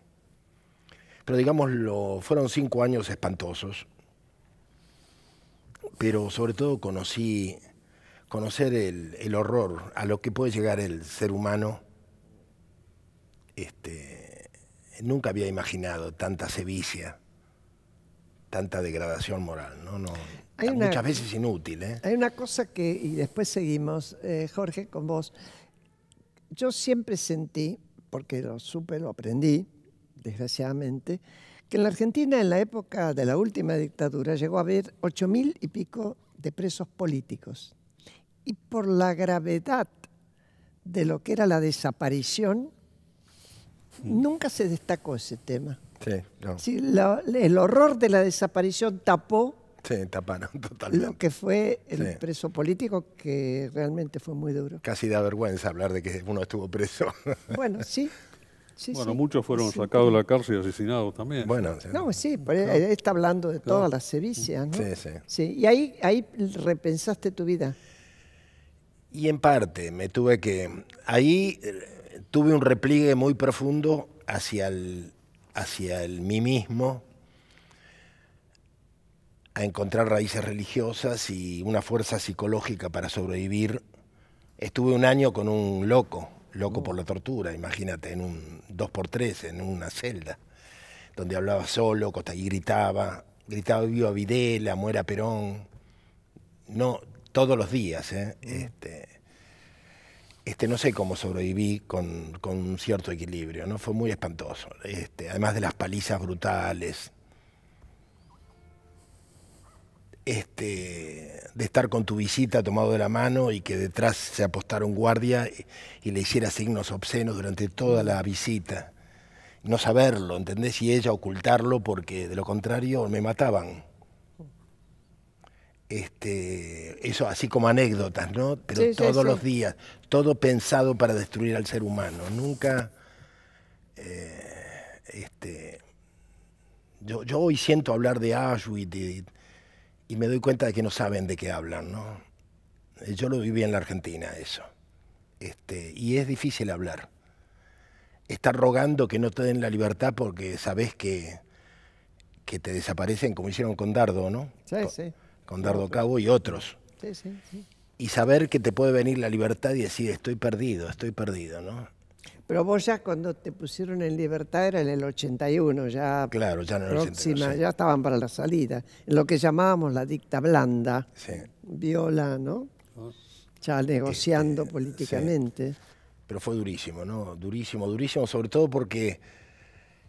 pero lo fueron cinco años espantosos. Pero sobre todo conocí, conocer el, horror a lo que puede llegar el ser humano. Este, nunca había imaginado tanta sevicia, tanta degradación moral. ¿no? No, muchas veces inútil. ¿eh? Hay una cosa que, y después seguimos, eh, Jorge, con vos. Yo siempre sentí, porque lo supe, lo aprendí, desgraciadamente, que en la Argentina en la época de la última dictadura llegó a haber ocho mil y pico de presos políticos. Y por la gravedad de lo que era la desaparición, mm. nunca se destacó ese tema. el horror de la desaparición tapó lo que fue el preso político, que realmente fue muy duro. Casi da vergüenza hablar de que uno estuvo preso. Bueno, sí. <laughs> bueno, muchos fueron sacados de la cárcel y asesinados también. Bueno, sí, está hablando de todas las sevicias, ¿no? Sí, sí. ¿Y ahí, ahí repensaste tu vida? Y en parte, me tuve que... Ahí eh, tuve un repliegue muy profundo hacia el, hacia el mí mismo, a encontrar raíces religiosas y una fuerza psicológica para sobrevivir. Estuve un año con un loco, loco por mm. la tortura, imagínate, en un 2x3, en una celda, donde hablaba solo, costa y gritaba, gritaba viva Videla, muera Perón, no todos los días, ¿eh? mm. este, este, no sé cómo sobreviví con, un cierto equilibrio, ¿no? Fue muy espantoso, este, además de las palizas brutales, Este, de estar con tu visita tomado de la mano y que detrás se apostara un guardia y, le hiciera signos obscenos durante toda la visita. No saberlo, ¿entendés? Y ella ocultarlo porque de lo contrario me mataban. Este, eso así como anécdotas, ¿no? Pero todos los días, todo pensado para destruir al ser humano. Nunca, eh, este, yo, hoy siento hablar de Auschwitz, y me doy cuenta de que no saben de qué hablan, ¿no? Eh, yo lo viví en la Argentina, eso. Este, y es difícil hablar. Estar rogando que no te den la libertad porque sabes que, que te desaparecen, como hicieron con Dardo, ¿no? Sí, sí. Con Dardo Cabo y otros. sí, sí. Y saber que te puede venir la libertad y decir, estoy perdido, estoy perdido, ¿no? Pero vos ya cuando te pusieron en libertad era en el 81, ya. Claro, ya en el Ya estaban para la salida. En lo que llamábamos la dicta blanda. Sí. Viola, ¿no? Ah. Ya negociando este, políticamente. Pero fue durísimo, ¿no? Durísimo, durísimo, sobre todo porque.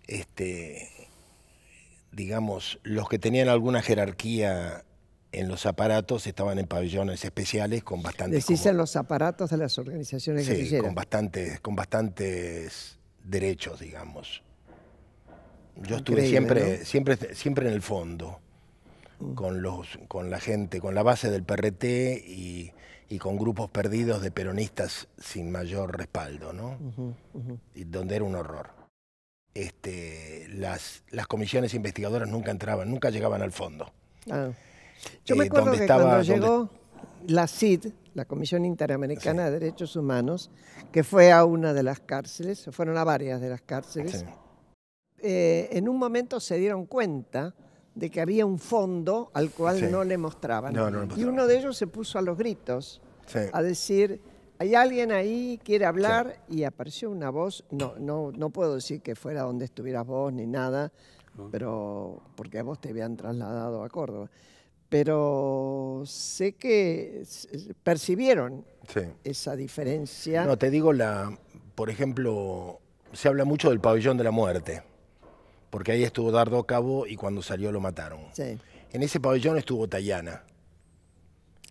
Este, digamos, los que tenían alguna jerarquía en los aparatos estaban en pabellones especiales con bastantes... Decís en los aparatos de las organizaciones sí, con bastantes, con bastantes derechos, digamos. Yo estuve siempre, siempre, siempre en el fondo, mm. con, los, con la gente, con la base del PRT y, y con grupos perdidos de peronistas sin mayor respaldo, ¿no? Y donde era un horror. Este, las, las comisiones investigadoras nunca entraban, nunca llegaban al fondo. Ah. Yo me eh, acuerdo que cuando llegó la CID, la Comisión Interamericana de Derechos Humanos, que fue a una de las cárceles, fueron a varias de las cárceles, eh, en un momento se dieron cuenta de que había un fondo al cual no le mostraban. Y uno de ellos se puso a los gritos a decir, hay alguien ahí, quiere hablar, y apareció una voz, no, no, no puedo decir que fuera donde estuvieras vos ni nada, pero porque a vos te habían trasladado a Córdoba pero sé que percibieron esa diferencia. No, te digo, la, por ejemplo, se habla mucho del pabellón de la muerte, porque ahí estuvo Dardo Cabo y cuando salió lo mataron. En ese pabellón estuvo Tallana.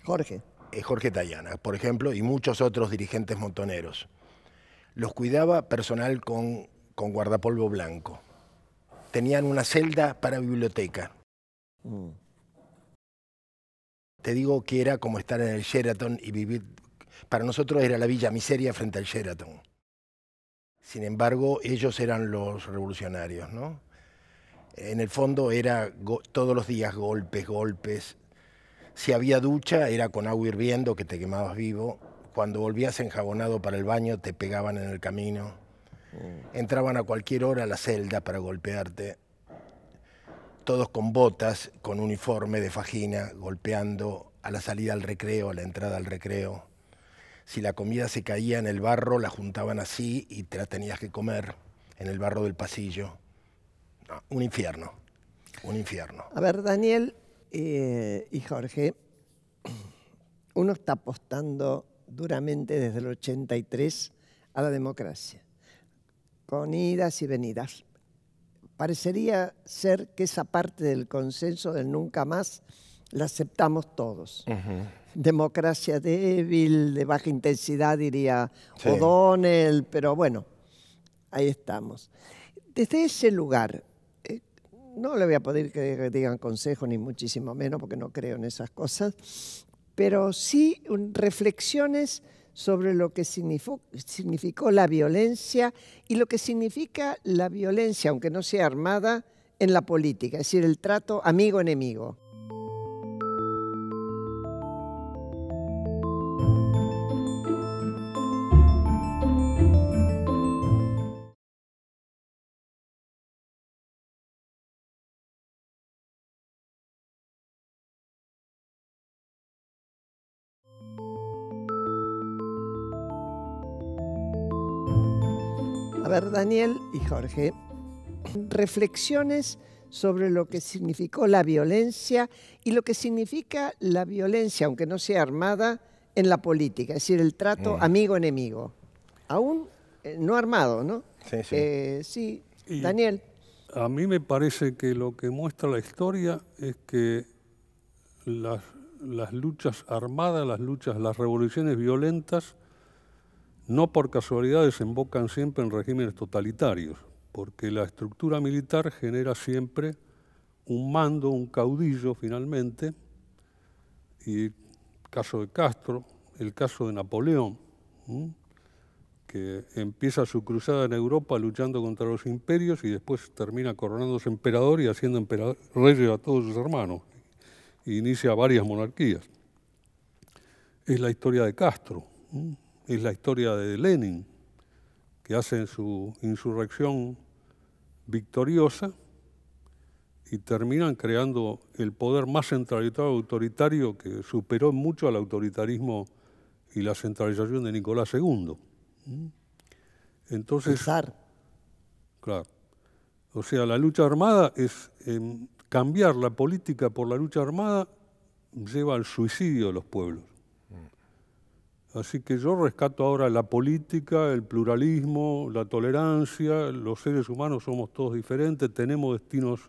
Jorge. Es eh, Jorge Tallana, por ejemplo, y muchos otros dirigentes montoneros. Los cuidaba personal con, con guardapolvo blanco. Tenían una celda para biblioteca. Mm te digo que era como estar en el Sheraton y vivir, para nosotros era la Villa Miseria frente al Sheraton. Sin embargo, ellos eran los revolucionarios, ¿no? En el fondo era todos los días golpes, golpes. Si había ducha era con agua hirviendo que te quemabas vivo. Cuando volvías enjabonado para el baño te pegaban en el camino. Mm. Entraban a cualquier hora a la celda para golpearte todos con botas, con uniforme de fajina, golpeando a la salida al recreo, a la entrada al recreo. Si la comida se caía en el barro, la juntaban así y te la tenías que comer en el barro del pasillo. un infierno, un infierno. A ver, Daniel eh, y Jorge, <clears throat> uno está apostando duramente desde el 83 a la democracia, con idas y venidas. Parecería ser que esa parte del consenso del nunca más la aceptamos todos. Democracia débil, de baja intensidad, diría O'Donnell, pero bueno, ahí estamos. Desde ese lugar, eh, no le voy a pedir que digan consejo, ni muchísimo menos, porque no creo en esas cosas, pero sí reflexiones sobre lo que significó, la violencia y lo que significa la violencia, aunque no sea armada, en la política, es decir, el trato amigo-enemigo. Daniel y Jorge. Reflexiones sobre lo que significó la violencia y lo que significa la violencia, aunque no sea armada, en la política, es decir, el trato mm. amigo-enemigo. Aún eh, no armado, ¿no? Sí, sí. Eh, sí. Daniel. A mí me parece que lo que muestra la historia es que las, las luchas armadas, las luchas, las revoluciones violentas, no por casualidad desembocan siempre en regímenes totalitarios, porque la estructura militar genera siempre un mando, un caudillo finalmente, y el caso de Castro, el caso de Napoleón, que empieza su cruzada en Europa luchando contra los imperios y después termina coronándose emperador y haciendo reyes a todos sus hermanos, inicia varias monarquías. Es la historia de Castro es la historia de Lenin, que hace su insurrección victoriosa y terminan creando el poder más centralizado autoritario que superó mucho al autoritarismo y la centralización de Nicolás II. Entonces, claro. O sea, la lucha armada es em, cambiar la política por la lucha armada lleva al suicidio de los pueblos. Así que yo rescato ahora la política, el pluralismo, la tolerancia, los seres humanos somos todos diferentes, tenemos destinos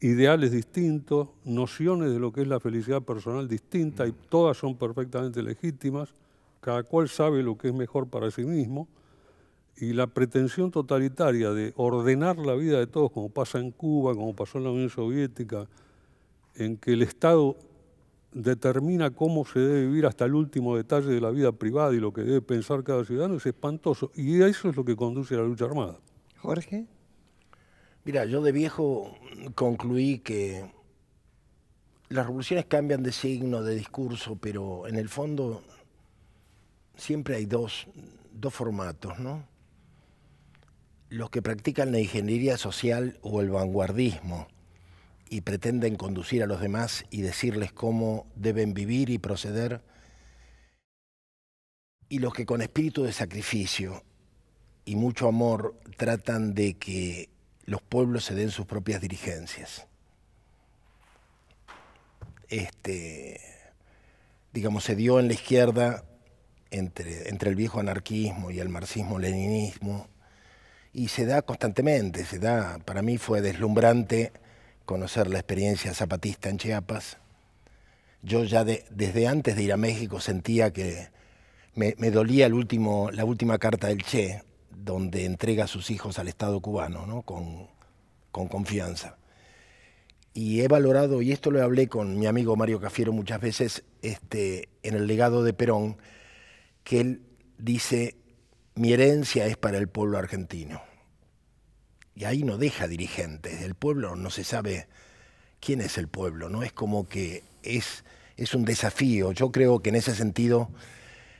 ideales distintos, nociones de lo que es la felicidad personal distinta y todas son perfectamente legítimas, cada cual sabe lo que es mejor para sí mismo y la pretensión totalitaria de ordenar la vida de todos, como pasa en Cuba, como pasó en la Unión Soviética, en que el Estado determina cómo se debe vivir hasta el último detalle de la vida privada y lo que debe pensar cada ciudadano es espantoso. Y eso es lo que conduce a la lucha armada. Jorge. Mira, yo de viejo concluí que las revoluciones cambian de signo, de discurso, pero en el fondo siempre hay dos, dos formatos, ¿no? Los que practican la ingeniería social o el vanguardismo y pretenden conducir a los demás y decirles cómo deben vivir y proceder, y los que con espíritu de sacrificio y mucho amor tratan de que los pueblos se den sus propias dirigencias. Este, digamos, se dio en la izquierda entre, entre el viejo anarquismo y el marxismo-leninismo, y se da constantemente, se da, para mí fue deslumbrante conocer la experiencia zapatista en Chiapas. Yo ya desde antes de ir a México sentía que me, dolía el último, la última carta del Che, donde entrega a sus hijos al Estado cubano, ¿no? con, con confianza. Y he valorado, y esto lo hablé con mi amigo Mario Cafiero muchas veces, este, en el legado de Perón, que él dice, mi herencia es para el pueblo argentino y ahí no deja dirigentes. El pueblo no se sabe quién es el pueblo, ¿no? Es como que es, es un desafío. Yo creo que en ese sentido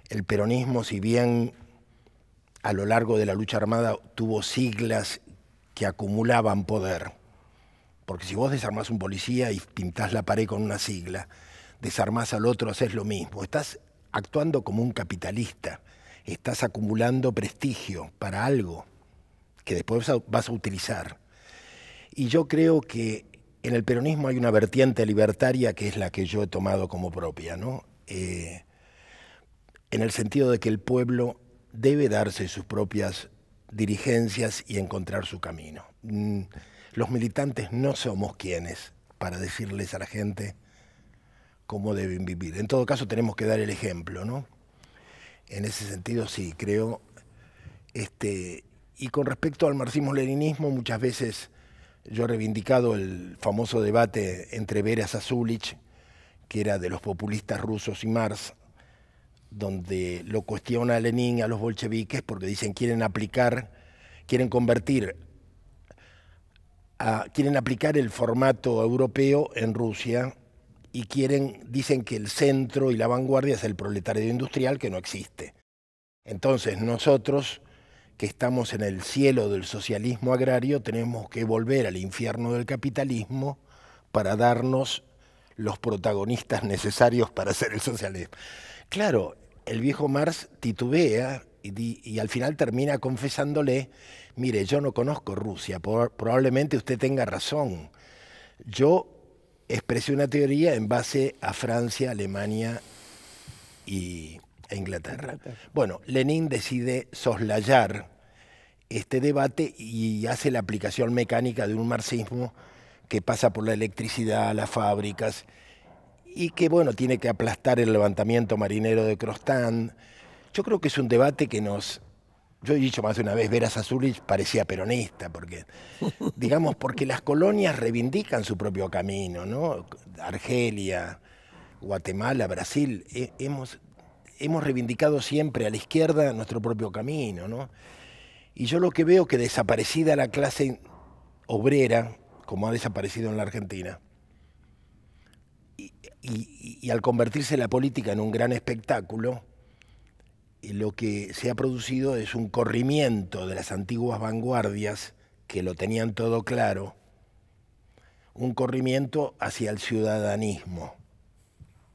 el peronismo, si bien a lo largo de la lucha armada tuvo siglas que acumulaban poder, porque si vos desarmás un policía y pintás la pared con una sigla, desarmás al otro, haces lo mismo, estás actuando como un capitalista, estás acumulando prestigio para algo que después vas a utilizar. Y yo creo que en el peronismo hay una vertiente libertaria que es la que yo he tomado como propia, ¿no? Eh, en el sentido de que el pueblo debe darse sus propias dirigencias y encontrar su camino. Mm, los militantes no somos quienes para decirles a la gente cómo deben vivir. En todo caso tenemos que dar el ejemplo, ¿no? En ese sentido sí, creo este, y con respecto al marxismo-leninismo, muchas veces yo he reivindicado el famoso debate entre Veras a que era de los populistas rusos y Marx, donde lo cuestiona Lenin a los bolcheviques porque dicen quieren aplicar, quieren convertir, quieren aplicar el formato europeo en Rusia y quieren, dicen que el centro y la vanguardia es el proletario industrial que no existe. Entonces nosotros que estamos en el cielo del socialismo agrario, tenemos que volver al infierno del capitalismo para darnos los protagonistas necesarios para hacer el socialismo. Claro, el viejo Marx titubea y, al final termina confesándole, mire, yo no conozco Rusia, probablemente usted tenga razón. Yo expresé una teoría en base a Francia, Alemania y e Inglaterra. Bueno, Lenin decide soslayar este debate y hace la aplicación mecánica de un marxismo que pasa por la electricidad, las fábricas, y que bueno, tiene que aplastar el levantamiento marinero de Crostán. Yo creo que es un debate que nos... Yo he dicho más de una vez, Veras Azulich parecía peronista, porque, <laughs> digamos, porque las colonias reivindican su propio camino, ¿no? Argelia, Guatemala, Brasil, hemos hemos reivindicado siempre a la izquierda nuestro propio camino, ¿no? Y yo lo que veo que desaparecida la clase obrera, como ha desaparecido en la Argentina, y, y al convertirse la política en un gran espectáculo, eh, lo que se ha producido es un corrimiento de las antiguas vanguardias que lo tenían todo claro, un corrimiento hacia el ciudadanismo,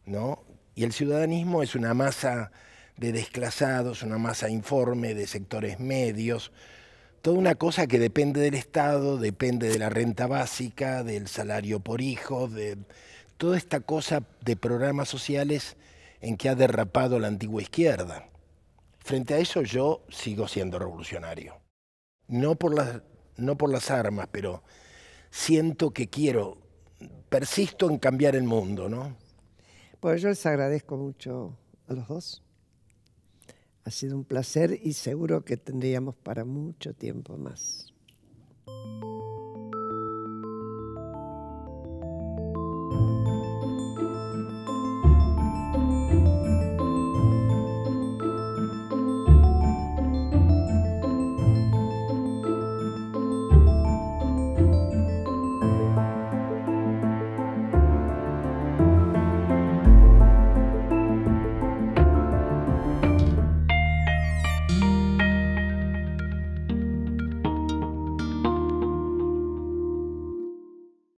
¿no? Y el ciudadanismo es una masa de desclasados, una masa informe, de sectores medios, toda una cosa que depende del Estado, depende de la renta básica, del salario por hijo, de toda esta cosa de programas sociales en que ha derrapado la antigua izquierda. Frente a eso yo sigo siendo revolucionario. No por las, no por las armas, pero siento que quiero, persisto en cambiar el mundo, ¿no? Bueno, pues yo les agradezco mucho a los dos. Ha sido un placer y seguro que tendríamos para mucho tiempo más.